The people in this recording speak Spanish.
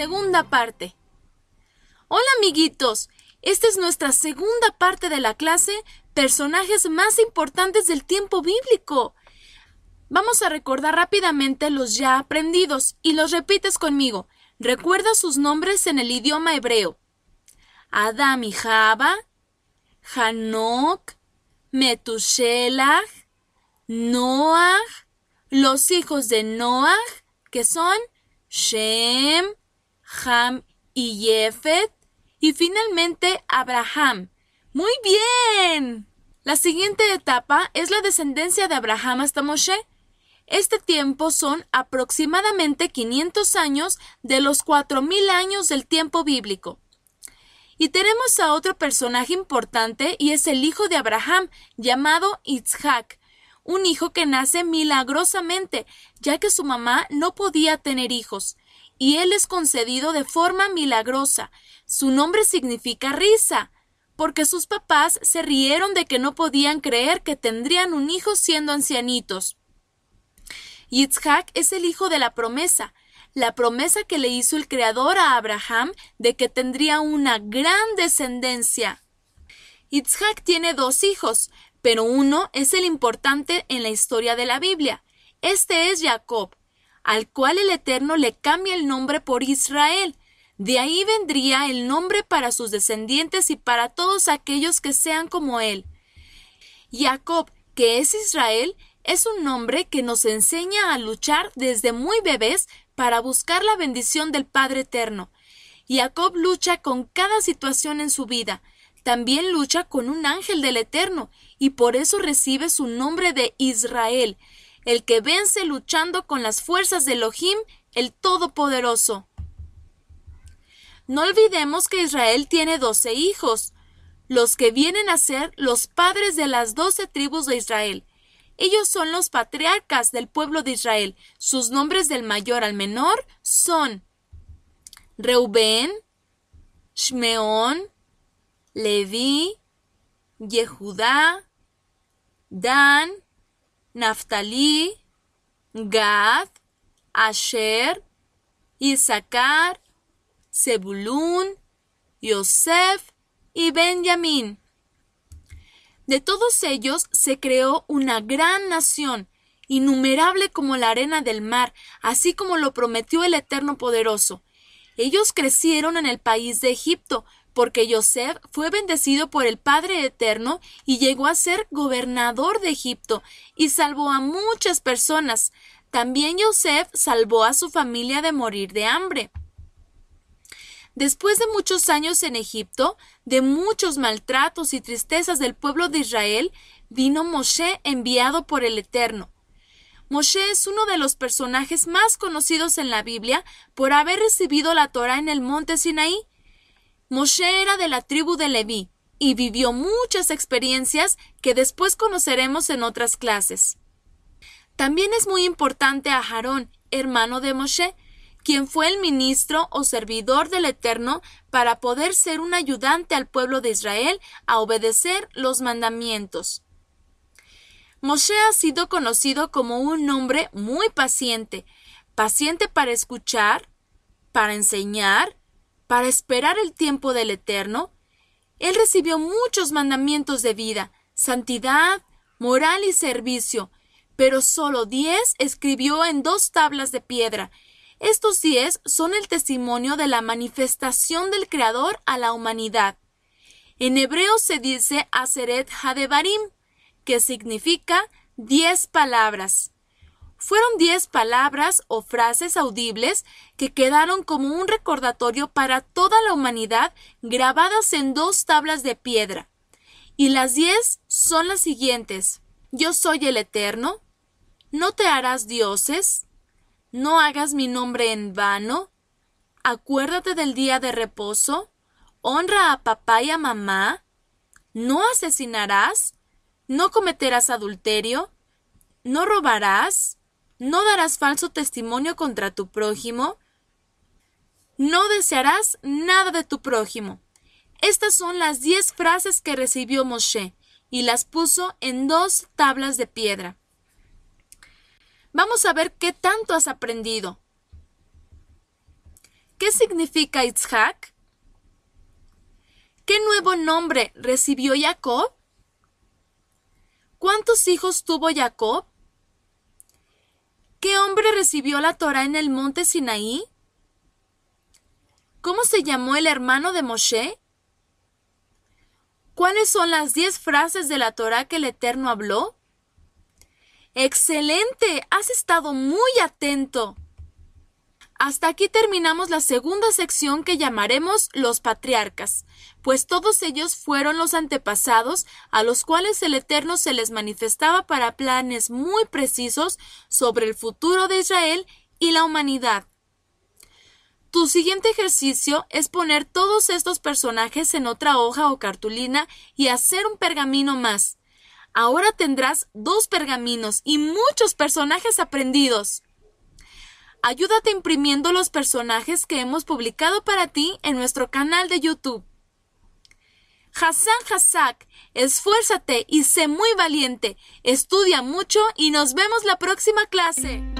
Segunda parte. Hola amiguitos, esta es nuestra segunda parte de la clase Personajes más importantes del tiempo bíblico. Vamos a recordar rápidamente los ya aprendidos y los repites conmigo. Recuerda sus nombres en el idioma hebreo. Adam y Java, Hanok, Metushelach, Noah, los hijos de Noah, que son Shem, Ham y Jefet. Y finalmente Abraham. ¡Muy bien! La siguiente etapa es la descendencia de Abraham hasta Moshe. Este tiempo son aproximadamente 500 años de los mil años del tiempo bíblico. Y tenemos a otro personaje importante y es el hijo de Abraham, llamado Isaac, un hijo que nace milagrosamente, ya que su mamá no podía tener hijos y él es concedido de forma milagrosa. Su nombre significa risa, porque sus papás se rieron de que no podían creer que tendrían un hijo siendo ancianitos. Yitzhak es el hijo de la promesa, la promesa que le hizo el Creador a Abraham de que tendría una gran descendencia. Yitzhak tiene dos hijos, pero uno es el importante en la historia de la Biblia. Este es Jacob, al cual el Eterno le cambia el nombre por Israel. De ahí vendría el nombre para sus descendientes y para todos aquellos que sean como él. Jacob, que es Israel, es un nombre que nos enseña a luchar desde muy bebés para buscar la bendición del Padre Eterno. Jacob lucha con cada situación en su vida. También lucha con un ángel del Eterno y por eso recibe su nombre de Israel el que vence luchando con las fuerzas de Elohim, el Todopoderoso. No olvidemos que Israel tiene doce hijos, los que vienen a ser los padres de las doce tribus de Israel. Ellos son los patriarcas del pueblo de Israel. Sus nombres del mayor al menor son Reubén, Shmeón, Leví, Yehudá, Dan, Naftalí, Gad, Asher, Isaacar, Zebulún, Yosef y Benjamín. De todos ellos se creó una gran nación, innumerable como la arena del mar, así como lo prometió el Eterno Poderoso. Ellos crecieron en el país de Egipto, porque Yosef fue bendecido por el Padre Eterno y llegó a ser gobernador de Egipto y salvó a muchas personas. También Yosef salvó a su familia de morir de hambre. Después de muchos años en Egipto, de muchos maltratos y tristezas del pueblo de Israel, vino Moshe enviado por el Eterno. Moshe es uno de los personajes más conocidos en la Biblia por haber recibido la Torah en el monte Sinaí. Moshe era de la tribu de Leví y vivió muchas experiencias que después conoceremos en otras clases. También es muy importante a Aarón, hermano de Moshe, quien fue el ministro o servidor del Eterno para poder ser un ayudante al pueblo de Israel a obedecer los mandamientos. Moshe ha sido conocido como un hombre muy paciente, paciente para escuchar, para enseñar para esperar el tiempo del Eterno, él recibió muchos mandamientos de vida, santidad, moral y servicio, pero solo diez escribió en dos tablas de piedra. Estos diez son el testimonio de la manifestación del Creador a la humanidad. En hebreo se dice Aseret Hadebarim, que significa diez palabras fueron diez palabras o frases audibles que quedaron como un recordatorio para toda la humanidad grabadas en dos tablas de piedra. Y las diez son las siguientes. Yo soy el Eterno. No te harás dioses. No hagas mi nombre en vano. Acuérdate del día de reposo. Honra a papá y a mamá. No asesinarás. No cometerás adulterio. No robarás no darás falso testimonio contra tu prójimo, no desearás nada de tu prójimo. Estas son las diez frases que recibió Moshe y las puso en dos tablas de piedra. Vamos a ver qué tanto has aprendido. ¿Qué significa Itzhak? ¿Qué nuevo nombre recibió Jacob? ¿Cuántos hijos tuvo Jacob? ¿Qué hombre recibió la Torá en el monte Sinaí? ¿Cómo se llamó el hermano de Moshe? ¿Cuáles son las diez frases de la Torá que el Eterno habló? Excelente, has estado muy atento. Hasta aquí terminamos la segunda sección que llamaremos los patriarcas, pues todos ellos fueron los antepasados a los cuales el Eterno se les manifestaba para planes muy precisos sobre el futuro de Israel y la humanidad. Tu siguiente ejercicio es poner todos estos personajes en otra hoja o cartulina y hacer un pergamino más. Ahora tendrás dos pergaminos y muchos personajes aprendidos. Ayúdate imprimiendo los personajes que hemos publicado para ti en nuestro canal de YouTube. Hassan Hassak, esfuérzate y sé muy valiente. Estudia mucho y nos vemos la próxima clase.